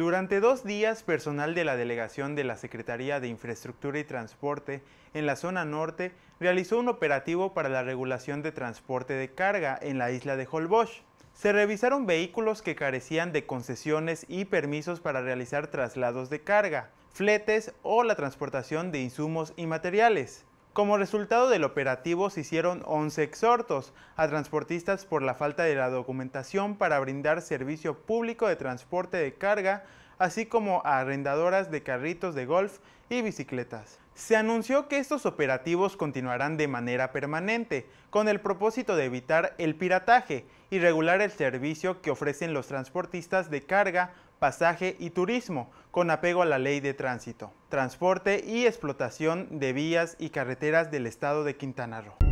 Durante dos días, personal de la delegación de la Secretaría de Infraestructura y Transporte en la zona norte realizó un operativo para la regulación de transporte de carga en la isla de Holbosch. Se revisaron vehículos que carecían de concesiones y permisos para realizar traslados de carga, fletes o la transportación de insumos y materiales. Como resultado del operativo se hicieron 11 exhortos a transportistas por la falta de la documentación para brindar servicio público de transporte de carga así como arrendadoras de carritos de golf y bicicletas. Se anunció que estos operativos continuarán de manera permanente, con el propósito de evitar el pirataje y regular el servicio que ofrecen los transportistas de carga, pasaje y turismo, con apego a la ley de tránsito, transporte y explotación de vías y carreteras del estado de Quintana Roo.